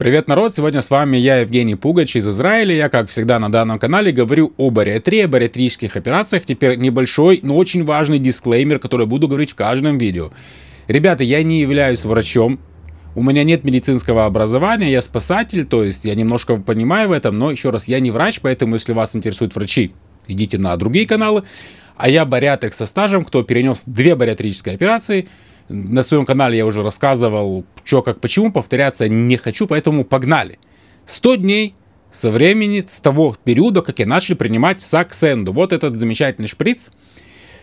Привет, народ! Сегодня с вами я, Евгений Пугач из Израиля. Я, как всегда, на данном канале говорю о бариатрии, бариатрических операциях. Теперь небольшой, но очень важный дисклеймер, который буду говорить в каждом видео. Ребята, я не являюсь врачом, у меня нет медицинского образования, я спасатель, то есть я немножко понимаю в этом, но еще раз, я не врач, поэтому если вас интересуют врачи, идите на другие каналы. А я бариатек со стажем, кто перенес две бариатрические операции – на своем канале я уже рассказывал, что как почему, повторяться не хочу, поэтому погнали. 100 дней со времени, с того периода, как я начал принимать Саксенду. Вот этот замечательный шприц.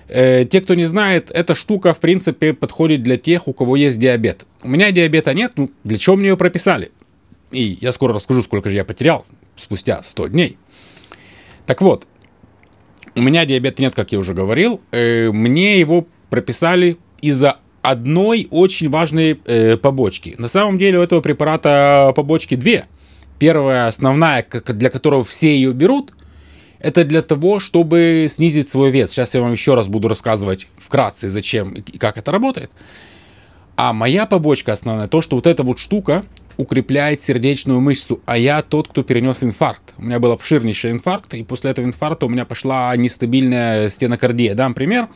Э, те, кто не знает, эта штука, в принципе, подходит для тех, у кого есть диабет. У меня диабета нет, ну, для чего мне ее прописали? И я скоро расскажу, сколько же я потерял спустя 100 дней. Так вот, у меня диабета нет, как я уже говорил. Э, мне его прописали из-за одной очень важной э, побочки. На самом деле у этого препарата побочки две. Первая, основная, для которого все ее берут, это для того, чтобы снизить свой вес. Сейчас я вам еще раз буду рассказывать вкратце, зачем и как это работает. А моя побочка основная, то, что вот эта вот штука укрепляет сердечную мышцу, а я тот, кто перенес инфаркт. У меня был обширнейший инфаркт, и после этого инфаркта у меня пошла нестабильная стенокардия. Дам Пример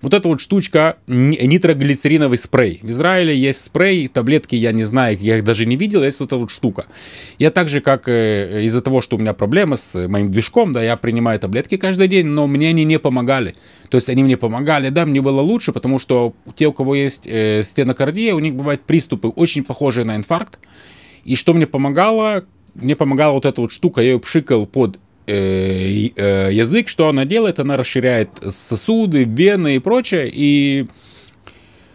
вот эта вот штучка, нитроглицериновый спрей. В Израиле есть спрей, таблетки я не знаю, я их даже не видел, есть вот эта вот штука. Я также как э, э, из-за того, что у меня проблемы с э, моим движком, да, я принимаю таблетки каждый день, но мне они не помогали. То есть они мне помогали, да, мне было лучше, потому что те, у кого есть э, стенокардия, у них бывают приступы очень похожие на инфаркт. И что мне помогало? Мне помогала вот эта вот штука, я ее пшикал под Э, э, язык, что она делает? Она расширяет сосуды, вены и прочее, и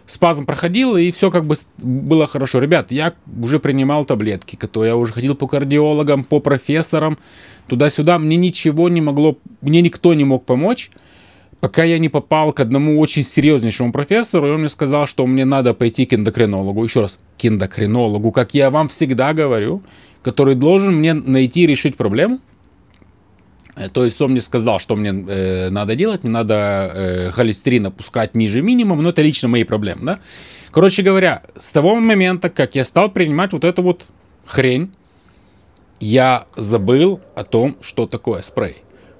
спазм проходил, и все как бы было хорошо. Ребят, я уже принимал таблетки, которые я уже ходил по кардиологам, по профессорам, туда-сюда. Мне ничего не могло, мне никто не мог помочь, пока я не попал к одному очень серьезнейшему профессору, и он мне сказал, что мне надо пойти к эндокринологу. Еще раз, к эндокринологу, как я вам всегда говорю, который должен мне найти и решить проблему. Э, то есть он мне сказал, что мне э, надо делать, мне надо э, холестерин опускать ниже минимума, но это лично мои проблемы, да. Короче говоря, с того момента, как я стал принимать вот эту вот хрень, я забыл о том, что такое спрей.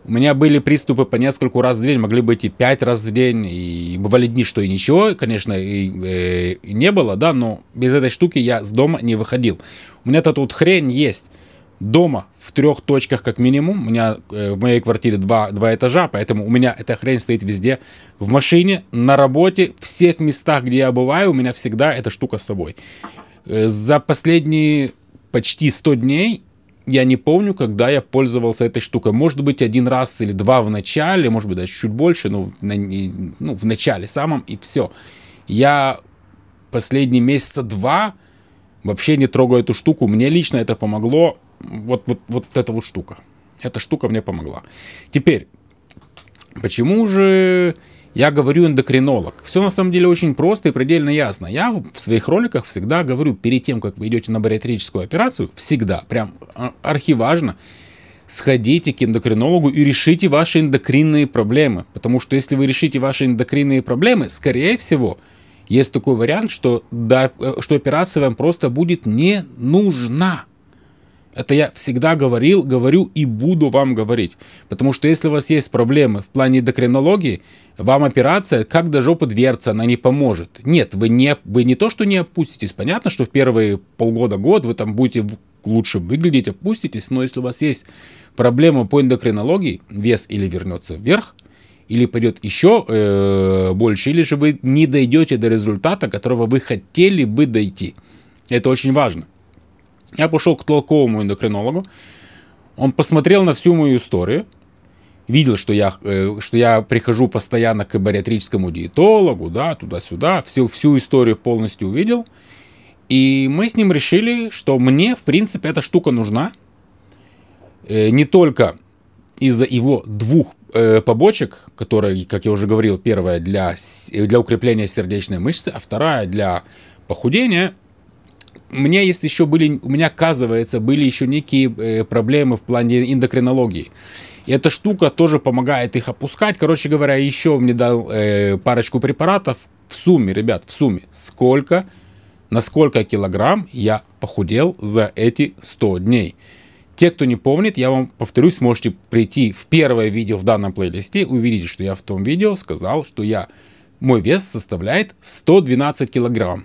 У меня были приступы по нескольку раз в день, могли быть и пять раз в день, и бывали дни, что и ничего, конечно, и, э, и не было, да, но без этой штуки я с дома не выходил. У меня эта тут вот хрень есть дома в трех точках как минимум. У меня э, в моей квартире два, два этажа, поэтому у меня эта хрень стоит везде. В машине, на работе, в всех местах, где я бываю, у меня всегда эта штука с собой. Э, за последние почти 100 дней я не помню, когда я пользовался этой штукой. Может быть, один раз или два в начале, может быть, даже чуть больше, но на, ну, в начале самом, и все. Я последние месяца два вообще не трогаю эту штуку. Мне лично это помогло вот, вот, вот эта вот штука. Эта штука мне помогла. Теперь, почему же я говорю эндокринолог? Все на самом деле очень просто и предельно ясно. Я в своих роликах всегда говорю, перед тем, как вы идете на бариатрическую операцию, всегда, прям а, архиважно, сходите к эндокринологу и решите ваши эндокринные проблемы. Потому что если вы решите ваши эндокринные проблемы, скорее всего, есть такой вариант, что, да, э, что операция вам просто будет не нужна. Это я всегда говорил, говорю и буду вам говорить. Потому что если у вас есть проблемы в плане эндокринологии, вам операция как до жопы дверца, она не поможет. Нет, вы не, вы не то, что не опуститесь. Понятно, что в первые полгода-год вы там будете лучше выглядеть, опуститесь. Но если у вас есть проблема по эндокринологии, вес или вернется вверх, или пойдет еще э, больше, или же вы не дойдете до результата, которого вы хотели бы дойти. Это очень важно. Я пошел к толковому эндокринологу. Он посмотрел на всю мою историю. Видел, что я, э, что я прихожу постоянно к бариатрическому диетологу, да, туда-сюда. Всю, всю историю полностью увидел. И мы с ним решили, что мне, в принципе, эта штука нужна. Э, не только из-за его двух э, побочек, которые, как я уже говорил, первая для, для укрепления сердечной мышцы, а вторая для похудения – мне меня есть еще были, у меня, оказывается, были еще некие э, проблемы в плане эндокринологии. И эта штука тоже помогает их опускать. Короче говоря, еще мне дал э, парочку препаратов. В сумме, ребят, в сумме, сколько, на сколько килограмм я похудел за эти 100 дней. Те, кто не помнит, я вам повторюсь, можете прийти в первое видео в данном плейлисте, увидеть, что я в том видео сказал, что я мой вес составляет 112 килограмм.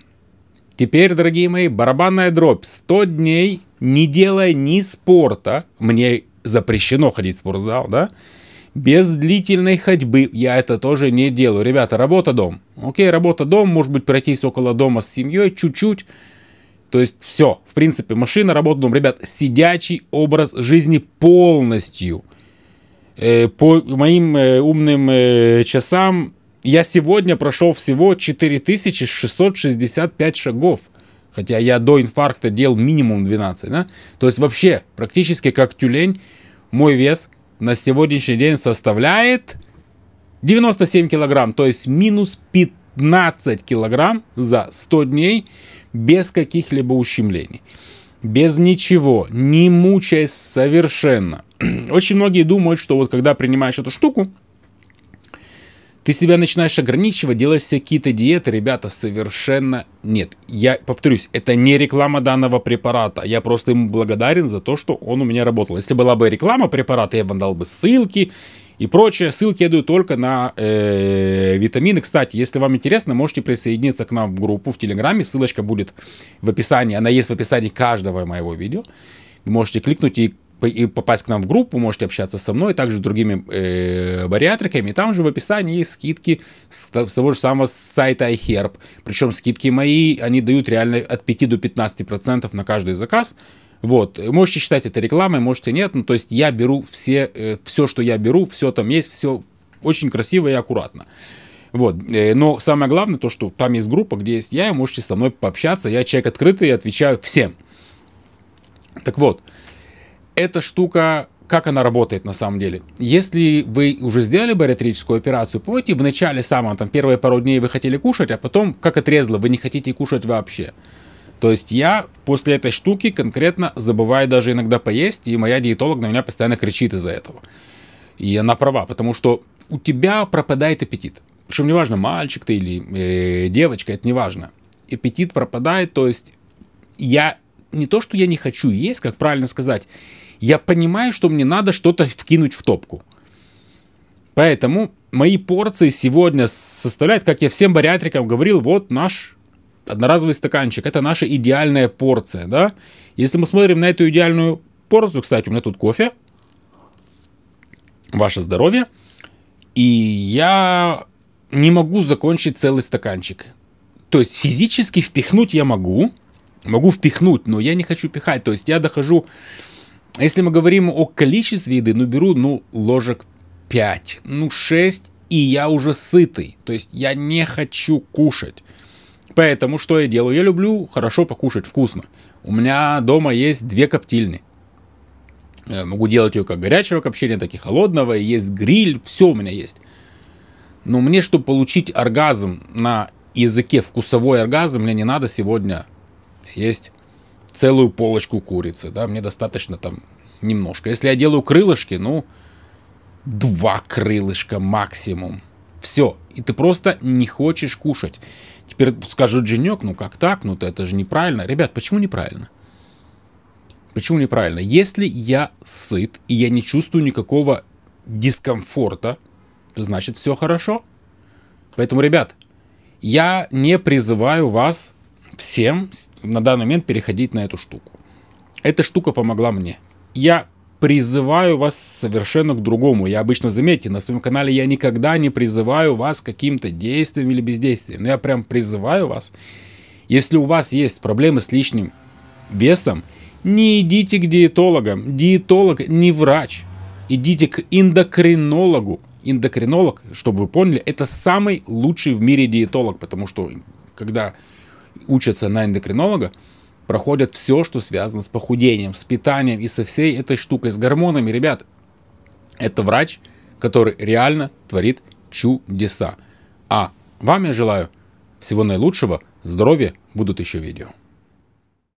Теперь, дорогие мои, барабанная дробь. 100 дней, не делая ни спорта, мне запрещено ходить в спортзал, да? Без длительной ходьбы я это тоже не делаю. Ребята, работа-дом. Окей, работа-дом, может быть, пройтись около дома с семьей чуть-чуть. То есть все, в принципе, машина, работа-дом. Ребят, сидячий образ жизни полностью. Э, по моим э, умным э, часам я сегодня прошел всего 4665 шагов. Хотя я до инфаркта делал минимум 12. Да? То есть вообще, практически как тюлень, мой вес на сегодняшний день составляет 97 килограмм. То есть минус 15 килограмм за 100 дней без каких-либо ущемлений. Без ничего, не мучаясь совершенно. Очень многие думают, что вот когда принимаешь эту штуку, ты себя начинаешь ограничивать, делаешь себе какие-то диеты, ребята, совершенно нет. Я повторюсь, это не реклама данного препарата. Я просто ему благодарен за то, что он у меня работал. Если была бы реклама препарата, я вам дал бы ссылки и прочее. Ссылки я даю только на э, витамины. Кстати, если вам интересно, можете присоединиться к нам в группу в Телеграме. Ссылочка будет в описании. Она есть в описании каждого моего видео. Вы можете кликнуть и и попасть к нам в группу, можете общаться со мной, также с другими э, бариатриками. Там же в описании есть скидки с, с того же самого сайта iHerb. Причем скидки мои, они дают реально от 5 до 15% на каждый заказ. Вот, можете считать это рекламой, можете нет. Ну, то есть я беру все, э, все, что я беру, все там есть, все очень красиво и аккуратно. Вот. Э, но самое главное то, что там есть группа, где есть я, и можете со мной пообщаться. Я человек открытый и отвечаю всем. Так вот, эта штука как она работает на самом деле. Если вы уже сделали бариатрическую операцию, помните, в начале самого, там, первые пару дней вы хотели кушать, а потом, как отрезало, вы не хотите кушать вообще. То есть я после этой штуки конкретно забываю даже иногда поесть, и моя диетолог на меня постоянно кричит из-за этого. И она права, потому что у тебя пропадает аппетит. Причем важно, мальчик ты или э, девочка, это не важно. Аппетит пропадает, то есть я не то, что я не хочу есть, как правильно сказать, я понимаю, что мне надо что-то вкинуть в топку. Поэтому мои порции сегодня составляют, как я всем бариатрикам говорил, вот наш одноразовый стаканчик. Это наша идеальная порция, да? Если мы смотрим на эту идеальную порцию, кстати, у меня тут кофе. Ваше здоровье. И я не могу закончить целый стаканчик. То есть физически впихнуть я могу. Могу впихнуть, но я не хочу пихать. То есть я дохожу если мы говорим о количестве еды, ну беру, ну, ложек 5, ну 6, и я уже сытый. То есть я не хочу кушать. Поэтому что я делаю? Я люблю хорошо покушать, вкусно. У меня дома есть две коптильни. Я э, могу делать ее как горячего копчения, так и холодного. Есть гриль, все у меня есть. Но мне, чтобы получить оргазм на языке, вкусовой оргазм, мне не надо сегодня съесть целую полочку курицы, да, мне достаточно там немножко. Если я делаю крылышки, ну, два крылышка максимум. Все, и ты просто не хочешь кушать. Теперь скажут Женек, ну как так, ну это же неправильно. Ребят, почему неправильно? Почему неправильно? Если я сыт, и я не чувствую никакого дискомфорта, то значит все хорошо. Поэтому, ребят, я не призываю вас всем на данный момент переходить на эту штуку. Эта штука помогла мне. Я призываю вас совершенно к другому. Я обычно, заметьте, на своем канале я никогда не призываю вас каким-то действием или бездействием. Но я прям призываю вас, если у вас есть проблемы с лишним весом, не идите к диетологам. Диетолог не врач. Идите к эндокринологу. Эндокринолог, чтобы вы поняли, это самый лучший в мире диетолог, потому что когда учатся на эндокринолога, проходят все, что связано с похудением, с питанием и со всей этой штукой, с гормонами. Ребят, это врач, который реально творит чудеса. А вам я желаю всего наилучшего, здоровья, будут еще видео.